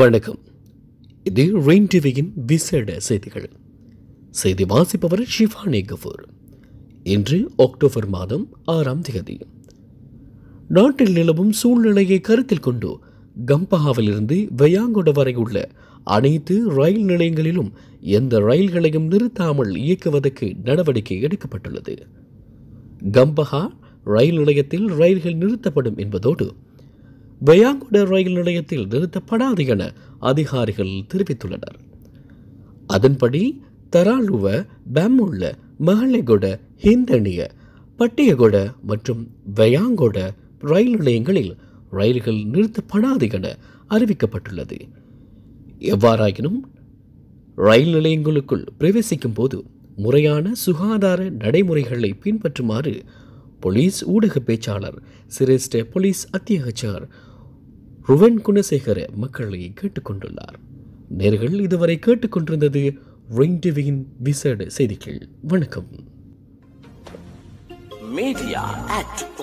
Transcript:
வணக்கம் இது ரெயின் டிவியின் விசேட செய்திகள் செய்தி வாசிப்பவர் ஷிஃபானி கபூர் இன்று அக்டோபர் மாதம் ஆறாம் தேதி நாட்டில் நிலவும் சூழ்நிலையை கருத்தில் கொண்டு கம்பஹாவிலிருந்து வெயாங்கொட வரை உள்ள அனைத்து ரயில் நிலையங்களிலும் எந்த ரயில்களையும் நிறுத்தாமல் இயக்குவதற்கு நடவடிக்கை எடுக்கப்பட்டுள்ளது கம்பஹா ரயில் நிலையத்தில் ரயில்கள் நிறுத்தப்படும் என்பதோடு வெயாங்குட ரயில் நிலையத்தில் நிறுத்தப்படாது என அதிகாரிகள் தெரிவித்துள்ளனர் அதன்படி தராலுவ பெம்முள்ள மகளிகுட ஹிந்தனிய பட்டியகுட மற்றும் வெயாங்கொட ரயில் நிலையங்களில் ரயில்கள் நிறுத்தப்படாது என அறிவிக்கப்பட்டுள்ளது எவ்வாறாயினும் ரயில் நிலையங்களுக்குள் பிரவேசிக்கும் போது முறையான சுகாதார நடைமுறைகளை பின்பற்றுமாறு போலீஸ் ஊடக பேச்சாளர் சிரேஷ்ட போலீஸ் அத்தியகச்சர் ருவன் குணசேகர மக்களை கேட்டுக்கொண்டுள்ளார் நேர்கள் இதுவரை கேட்டுக்கொண்டிருந்தது ரெயின்டிவியின் விசேட செய்திகள் வணக்கம் மீடியா அட்